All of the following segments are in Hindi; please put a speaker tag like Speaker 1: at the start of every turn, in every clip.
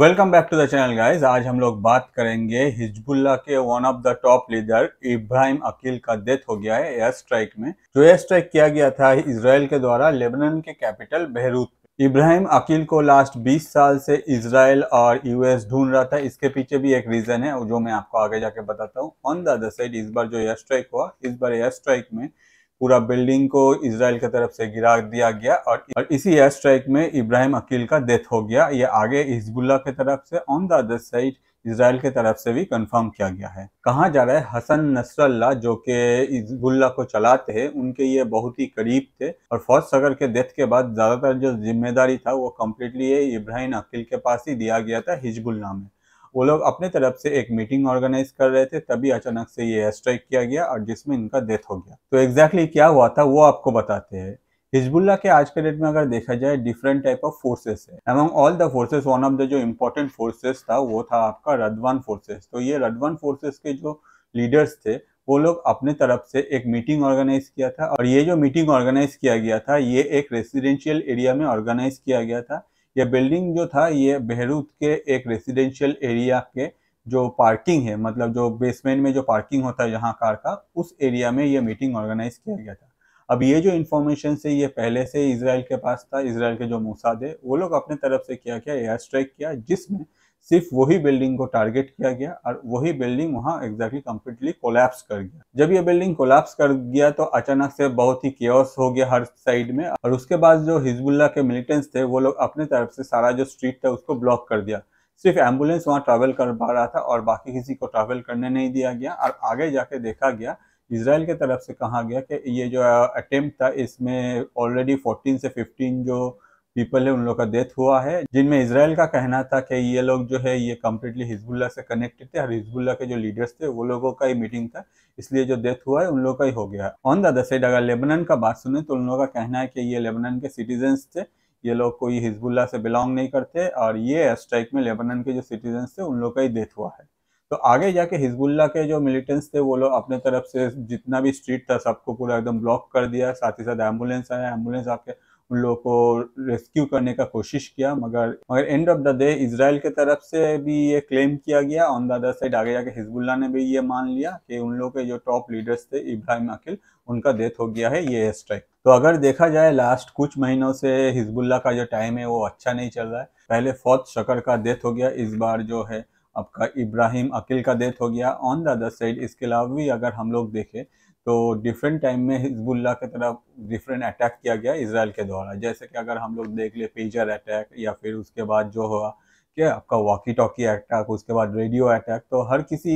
Speaker 1: welcome back to the channel guys आज हम लोग बात करेंगे हिजबुल्ला के one of the top leader Ibrahim Aqil का डेथ हो गया है एयर स्ट्राइक में जो एयर स्ट्राइक किया गया था इसराइल के द्वारा लेबनान के कैपिटल बहरूत इब्राहिम अकील को लास्ट 20 साल से इसराइल और यूएस ढूंढ रहा था इसके पीछे भी एक रीज़न है जो मैं आपको आगे जाके बताता हूँ ऑन द अदर साइड इस बार जो एयर स्ट्राइक हुआ इस बार एयर स्ट्राइक में पूरा बिल्डिंग को इसराइल की तरफ से गिरा दिया गया और इसी एयर स्ट्राइक में इब्राहिम अकील का डेथ हो गया ये आगे हिजबुल्ला की तरफ से on the other side Israel की तरफ से भी कंफर्म किया गया है कहा जा रहा है हसन नसरल्ला जो कि हिजबुल्ला को चलाते हैं उनके ये बहुत ही करीब थे और फौज सगर के डेथ के बाद ज्यादातर जो जिम्मेदारी था वो कम्प्लीटली इब्राहिम अकील के पास ही दिया गया था हिजबुल्ला में वो लोग अपने तरफ से एक मीटिंग ऑर्गेनाइज कर रहे थे तभी अचानक से ये एयर स्ट्राइक किया गया और जिसमें इनका डेथ हो गया तो एग्जैक्टली exactly क्या हुआ था वो आपको बताते हैं हिजबुल्ला के आज के डेट में अगर देखा जाए डिफरेंट टाइप ऑफ फोर्सेस है among all the forces one of the जो इम्पोर्टेंट फोर्सेस था वो था आपका रदवान फोर्सेस तो ये रदवान फोर्सेस के जो लीडर्स थे वो लोग अपने तरफ से एक मीटिंग ऑर्गेनाइज किया था और ये जो मीटिंग ऑर्गेनाइज किया गया था ये एक रेसिडेंशियल एरिया में ऑर्गेनाइज किया गया था यह बिल्डिंग जो था ये बहरूत के एक रेसिडेंशियल एरिया के जो पार्किंग है मतलब जो बेसमेंट में जो पार्किंग होता है जहाँ कार का उस एरिया में ये मीटिंग ऑर्गेनाइज किया गया था अब ये जो इन्फॉर्मेशन से ये पहले से इसराइल के पास था इसराइल के जो मोसाद है वो लोग अपने तरफ से क्या किया एयर स्ट्राइक किया जिसमें सिर्फ वही बिल्डिंग को टारगेट किया गया और वही बिल्डिंग वहाँ एग्जैक्टली कम्प्लीटली कोलैप्स कर गया जब ये बिल्डिंग कोलैप्स कर गया तो अचानक से बहुत ही केयर्स हो गया हर साइड में और उसके बाद जो हिजबुल्ला के मिलिटेंट्स थे वो लोग अपने तरफ से सारा जो स्ट्रीट था उसको ब्लॉक कर दिया सिर्फ एम्बुलेंस वहाँ ट्रैवल कर पा रहा था और बाकी किसी को ट्रैवल करने नहीं दिया गया और आगे जाके देखा गया इसराइल के तरफ से कहा गया कि ये जो अटेम्प्ट था इसमें ऑलरेडी 14 से 15 जो पीपल है उन लोग का डेथ हुआ है जिनमें इसराइल का कहना था कि ये लोग जो है ये कम्प्लीटली हिजबुल्ला से कनेक्टेड थे और हिजबुल्ला के जो लीडर्स थे वो लोगों का ही मीटिंग था इसलिए जो डेथ हुआ है उन लोग का ही हो गया ऑन द अदर साइड अगर लेबनन का बात सुने तो उन लोगों का कहना है कि ये लेबनन के सिटीजन्स थे ये लोग कोई हिजबुल्ला से बिलोंग नहीं करते और ये स्ट्राइक में लेबनन के जो सिटीजन्स थे उन लोग का ही डेथ हुआ है तो आगे जाके हिजबुल्ला के जो मिलिटेंट्स थे वो लोग अपने तरफ से जितना भी स्ट्रीट था सबको पूरा एकदम ब्लॉक कर दिया साथ ही साथ एम्बुलेंस आया एम्बुलेंस आके उन लोग को रेस्क्यू करने का कोशिश किया मगर मगर end of the day Israel के तरफ से भी ये क्लेम किया गया ऑन द अदर साइड आगे जाके हिजबुल्ला ने भी ये मान लिया कि उन लोग के जो टॉप लीडर्स थे इब्राहिम अकिल उनका डेथ हो गया है ये स्ट्राइक तो अगर देखा जाए लास्ट कुछ महीनों से हिजबुल्ला का जो टाइम है वो अच्छा नहीं चल रहा है पहले फौज शकर का डेथ हो गया इस बार जो है आपका इब्राहिम अकील का डेथ हो गया ऑन द अदर साइड इसके अलावा भी अगर हम लोग देखें तो डिफरेंट टाइम में हिजबुल्ला की तरफ डिफरेंट अटैक किया गया इसराइल के द्वारा जैसे कि अगर हम लोग देख ले पेजर अटैक या फिर उसके बाद जो हुआ कि आपका वॉकी टॉकी अटैक उसके बाद रेडियो अटैक तो हर किसी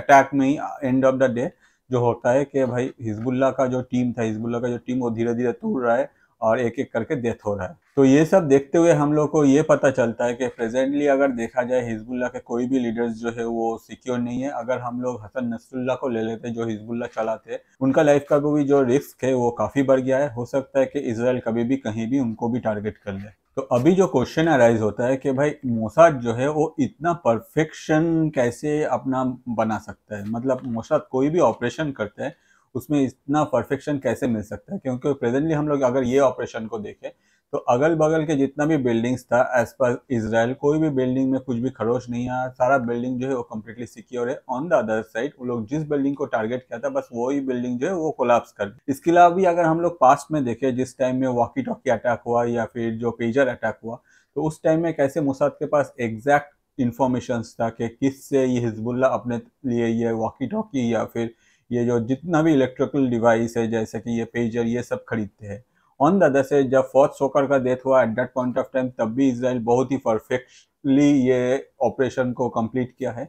Speaker 1: अटैक में ही एंड ऑफ द डे जो होता है कि भाई हिजबुल्ला का जो टीम था हिजबुल्ला का जो टीम वो धीरे धीरे टूट रहा है और एक एक करके डेथ हो रहा है तो ये सब देखते हुए हम लोग को ये पता चलता है कि प्रेजेंटली अगर देखा जाए हिजबुल्ला के कोई भी लीडर्स जो है वो सिक्योर नहीं है अगर हम लोग हसन नसरुल्ला को ले लेते जो हिजबुल्ला चलाते उनका लाइफ का भी जो रिस्क है वो काफ़ी बढ़ गया है हो सकता है कि इसराइल कभी भी कहीं भी उनको भी टारगेट कर ले तो अभी जो क्वेश्चन अराइज होता है कि भाई मोसाद जो है वो इतना परफेक्शन कैसे अपना बना सकता है मतलब मोसाद कोई भी ऑपरेशन करते हैं उसमें इतना परफेक्शन कैसे मिल सकता है क्योंकि प्रेजेंटली हम लोग अगर ये ऑपरेशन को देखें तो अगल बगल के जितना भी बिल्डिंग्स था एज पर इसराइल कोई भी बिल्डिंग में कुछ भी खरोश नहीं आया सारा बिल्डिंग जो है वो कम्प्लीटली सिक्योर है ऑन द अदर साइड वो लोग जिस बिल्डिंग को टारगेट किया था बस वही बिल्डिंग जो है वो कोलाप्स कर दी इसके अलावा भी अगर हम लोग पास्ट में देखें जिस टाइम में वॉकी टॉकी अटैक हुआ या फिर जो पेजर अटैक हुआ तो उस टाइम में कैसे मुसाद के पास एग्जैक्ट इन्फॉर्मेशन था कि किस से ये हिजबुल्ला अपने लिए ये वॉकी टॉकी या फिर ये जो जितना भी इलेक्ट्रिकल डिवाइस है जैसे कि ये पेजर ये सब खरीदते हैं ऑन द अदर से जब फौज सोकर का डेथ हुआ at that point of time तब भी इसराइल बहुत ही परफेक्टली ये ऑपरेशन को कम्प्लीट किया है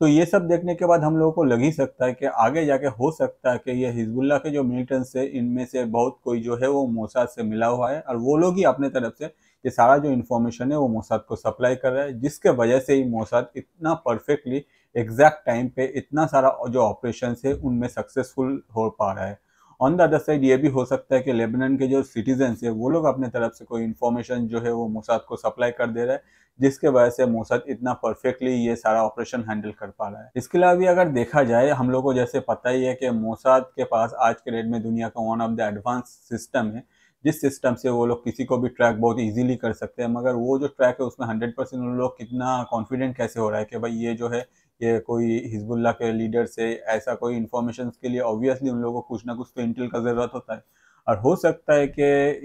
Speaker 1: तो ये सब देखने के बाद हम लोगों को लग ही सकता है कि आगे जाके हो सकता है कि ये हिजबुल्ला के जो मिलिटेंट्स है इनमें से बहुत कोई जो है वो मोसाद से मिला हुआ है और वो लोग ही अपने तरफ से ये सारा जो इन्फॉर्मेशन है वो मोसाद को सप्लाई कर रहा है जिसके वजह से ही मोसाद इतना परफेक्टली एग्जैक्ट टाइम पे इतना सारा जो ऑपरेशन है उनमें सक्सेसफुल हो पा रहा है ऑन द अदर साइड ये भी हो सकता है कि लेबनान के जो सिटीजन्स है वो लोग अपने तरफ से कोई इन्फॉर्मेशन जो है वो मोसाद को सप्लाई कर दे रहा है जिसके वजह से मोसाद इतना परफेक्टली ये सारा ऑपरेशन हैंडल कर पा रहा है इसके अलावा भी अगर देखा जाए हम लोग को जैसे पता ही है कि मोसाद के पास आज के डेट में दुनिया का one of the advance system है जिस सिस्टम से वो लोग किसी को भी ट्रैक बहुत इजीली कर सकते हैं मगर वो जो ट्रैक है उसमें हंड्रेड परसेंट उन लोग कितना कॉन्फिडेंट कैसे हो रहा है कि भाई ये जो है कि कोई हिजबुल्ला के लीडर से ऐसा कोई इन्फॉर्मेशन के लिए ऑब्वियसली उन लोगों को कुछ ना कुछ तो इंटेल का ज़रूरत होता है और हो सकता है कि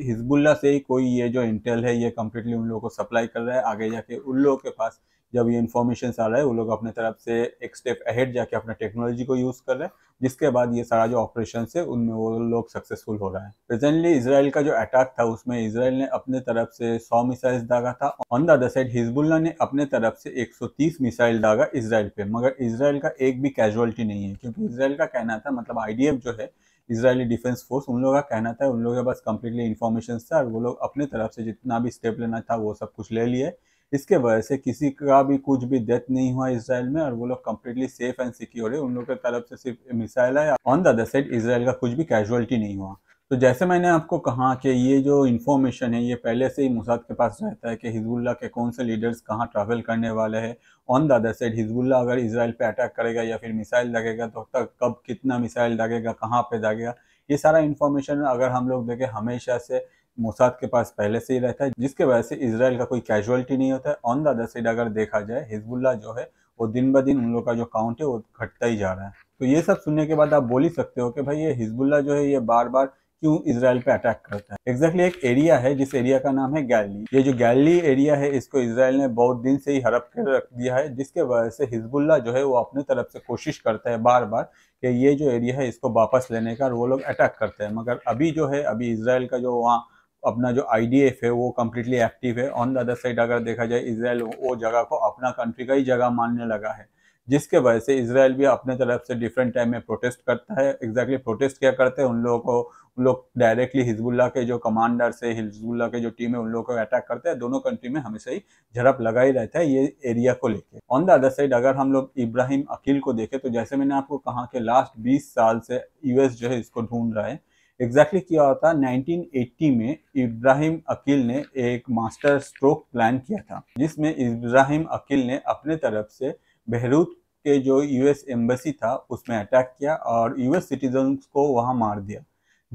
Speaker 1: हिजबुल्ला से ही कोई ये जो इंटेल है ये कम्प्लीटली उन लोगों को सप्लाई कर रहा है आगे जाके उन लोगों के पास जब ये इन्फॉर्मेशन आ रहा है वो लोग अपने तरफ से एक स्टेप अहेड जाके अपने टेक्नोलॉजी को यूज़ कर रहे हैं जिसके बाद ये सारा जो ऑपरेशन है उनमें वो लोग सक्सेसफुल हो रहा है प्रेजेंटली इसराइल का जो अटैक था उसमें इसराइल ने अपने तरफ से 100 मिसाइल दागा था on the other side Hezbollah ने अपने तरफ से 130 मिसाइल दागा इसराइल पे मगर इसराइल का एक भी कैजुअलिटी नहीं है क्योंकि इसराइल का कहना था मतलब आई जो है इसराइली डिफेंस फोर्स उन लोगों का कहना था उन लोगों के पास कम्प्लीटली इन्फॉर्मेशन था और वो लोग अपने तरफ से जितना भी स्टेप लेना था वो सब कुछ ले लिए इसके वजह से किसी का भी कुछ भी डेथ नहीं हुआ इसराइल में और वो लोग कम्प्लीटली सेफ एंड सिक्योर है उन लोग की तरफ से सिर्फ मिसाइल है on the other side Israel का कुछ भी कैजुअलिटी नहीं हुआ तो जैसे मैंने आपको कहा कि ये जो इन्फॉर्मेशन है ये पहले से ही मुसाद के पास रहता है कि हिजबुल्ला के कौन से लीडर्स कहाँ ट्रैवल करने वाले हैं on the other side Hezbollah अगर इसराइल पे अटैक करेगा या फिर मिसाइल लगेगा तो तक कब कितना मिसाइल लगेगा कहाँ पे लगेगा ये सारा इन्फॉर्मेशन अगर हम लोग देखें हमेशा से मोसाद के पास पहले से ही रहता है जिसके वजह से इसराइल का कोई कैजुअलिटी नहीं होता है ऑन द अदर साइड अगर देखा जाए हिजबुल्ला जो है वो दिन ब दिन उन लोग का जो काउंट है वो घटता ही जा रहा है तो ये सब सुनने के बाद आप बोल ही सकते हो कि भाई ये हिजबुल्ला जो है ये बार बार क्यों इसराइल पे अटैक करता है एग्जैक्टली exactly एक एरिया है जिस एरिया का नाम है गैली ये जो गैली एरिया है इसको इसराइल ने बहुत दिन से ही हड़प कर रख दिया है जिसके वजह से हिजबुल्ला जो है वो अपने तरफ से कोशिश करता है बार बार कि ये जो एरिया है इसको वापस लेने का वो लोग अटैक करते हैं मगर अभी जो है अभी इसराइल का जो वहाँ अपना जो आई है वो कम्प्लीटली एक्टिव है ऑन द अदर साइड अगर देखा जाए इसराइल वो जगह को अपना कंट्री का ही जगह मानने लगा है जिसके वजह से इसराइल भी अपने तरफ से डिफरेंट टाइम में प्रोटेस्ट करता है एग्जैक्टली exactly प्रोटेस्ट क्या करते हैं उन लोगों को उन लोग डायरेक्टली हिजबुल्ला के जो कमांडर से हिजबुल्ला के जो टीम है उन लोगों को अटैक करते हैं दोनों कंट्री में हमेशा ही झड़प लगा ही रहता है ये एरिया को लेके ऑन द अदर साइड अगर हम लोग इब्राहिम अकील को देखें तो जैसे मैंने आपको कहा कि लास्ट बीस साल से यूएस जो है इसको ढूंढ रहा है एग्जैक्टली क्या होता 1980 में इब्राहिम अकील ने एक मास्टर स्ट्रोक प्लान किया था जिसमें इब्राहिम अकील ने अपने तरफ से बहरूत के जो यूएस एम्बेसी था उसमें अटैक किया और यूएस सिटीजन को वहाँ मार दिया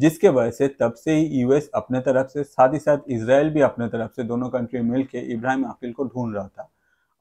Speaker 1: जिसके वजह से तब से ही यूएस अपने तरफ से साथ ही साथ इसराइल भी अपने तरफ से दोनों कंट्री मिलकर इब्राहिम अकील को ढूंढ रहा था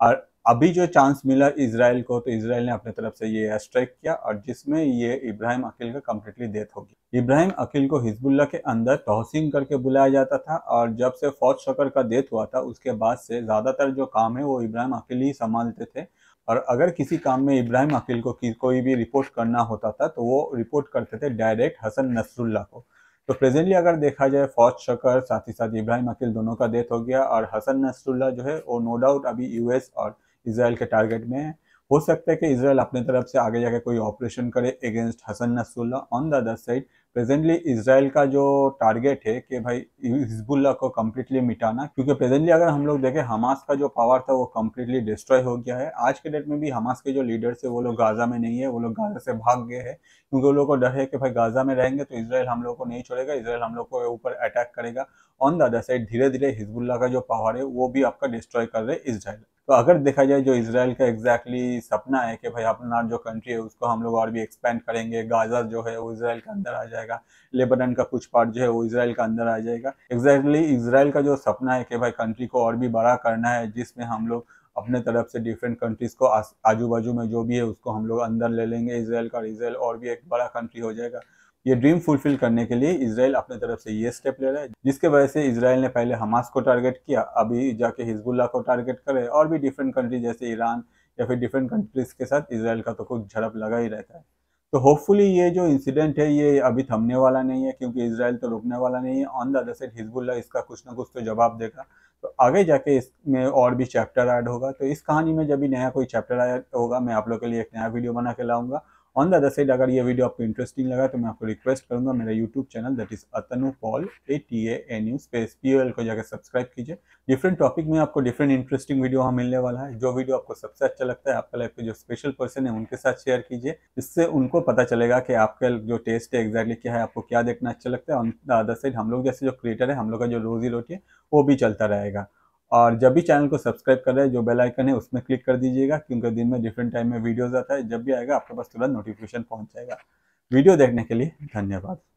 Speaker 1: और अभी जो चांस मिला इसराइल को तो इसराइल ने अपने तरफ से ये एयर स्ट्राइक किया और जिसमें ये इब्राहिम अकील का कम्प्लीटली डेथ हो इब्राहिम अकील को हिजबुल्ला के अंदर तोहसिन करके बुलाया जाता था और जब से फौज शकर का डेथ हुआ था उसके बाद से ज़्यादातर जो काम है वो इब्राहिम अकील ही संभालते थे और अगर किसी काम में इब्राहिम अकील को कोई भी रिपोर्ट करना होता था तो वो रिपोर्ट करते थे डायरेक्ट हसन नसरुल्ला को तो प्रेजेंटली अगर देखा जाए फौज शकर साथ ही साथ इब्राहिम अकील दोनों का डेथ हो गया और हसन नसरुल्ला जो है वो नो डाउट अभी यूएस और इसराइल के टारगेट में है हो सकता है कि इसराइल अपने तरफ से आगे जाकर कोई ऑपरेशन करे against Hassan Nasrallah on the other side presently Israel का जो टारगेट है कि भाई हिजबुल्ला को कम्प्लीटली मिटाना क्योंकि प्रेजेंटली अगर हम लोग देखें हमास का जो पावर था वो कम्प्लीटली डिस्ट्रॉय हो गया है आज के डेट में भी हमास के जो लीडर्स है वो लोग गाजा में नहीं है वो लोग गाजा से भाग गए हैं क्योंकि वो लोग को डर है कि भाई गाजा में रहेंगे तो इसराइल हम लोग को नहीं छोड़ेगा इसराइल हम लोग को ऊपर अटैक करेगा ऑन द अदर साइड धीरे धीरे हिजबुल्ला का जो पावर है वो भी आपका डिस्ट्रॉय कर रहे इसराइल तो अगर देखा जाए जो इसराइल का एग्जैक्टली exactly सपना है कि भाई अपना जो कंट्री है उसको हम लोग और भी एक्सपेंड करेंगे गाजा जो है वो इसराइल के अंदर आ जाएगा लेबनन का कुछ पार्ट जो है वो इसराइल के अंदर आ जाएगा एग्जैक्टली exactly इसराइल का जो सपना है कि भाई कंट्री को और भी बड़ा करना है जिसमें हम लोग अपने तरफ से डिफरेंट कंट्रीज़ को आजू बाजू में जो भी है उसको हम लोग अंदर ले लेंगे इसराइल का इसराइल और भी एक बड़ा कंट्री हो जाएगा ये ड्रीम फुलफिल करने के लिए इसराइल अपने तरफ से ये स्टेप ले रहा है जिसके वजह से इसराइल ने पहले हमास को टारगेट किया अभी जाके हिजबुल्ला को टारगेट करे और भी डिफरेंट कंट्री जैसे ईरान या फिर डिफरेंट कंट्रीज के साथ इसराइल का तो कुछ झड़प लगा ही रहता है तो होपफुली ये जो इंसिडेंट है ये अभी थमने वाला नहीं है क्योंकि इसराइल तो रुकने वाला नहीं है on the other side Hezbollah इसका कुछ ना कुछ तो जवाब देगा तो आगे जाके इसमें और भी चैप्टर ऐड होगा तो इस कहानी में जब भी नया कोई चैप्टर ऐड होगा मैं आप लोग के लिए एक नया वीडियो बना के लाऊंगा ऑन द अदर साइड अगर ये वीडियो आपको इंटरेस्टिंग लगा तो मैं आपको रिक्वेस्ट करूंगा मेरा YouTube channel that is Atanu Paul A T A N U space P L को जाकर सब्सक्राइब कीजिए डिफरेंट टॉपिक में आपको डिफरेंट इंटरेस्टिंग वीडियो वहाँ मिलने वाला है जो वीडियो आपको सबसे अच्छा लगता है आपका लाइफ के जो स्पेशल पर्सन है उनके साथ शेयर कीजिए इससे उनको पता चलेगा कि आपका जो टेस्ट है एग्जैक्टली क्या है आपको क्या देखना अच्छा लगता है ऑन द अदर साइड हम लोग जैसे जो क्रिएटर है हम लोग का जो रोजी रोटी है वो भी चलता रहेगा और जब भी चैनल को सब्सक्राइब कर रहे हैं जो बेल आइकन है उसमें क्लिक कर दीजिएगा क्योंकि दिन में डिफरेंट टाइम में वीडियोस आता है जब भी आएगा आपके पास तुरंत नोटिफिकेशन पहुंच जाएगा वीडियो देखने के लिए धन्यवाद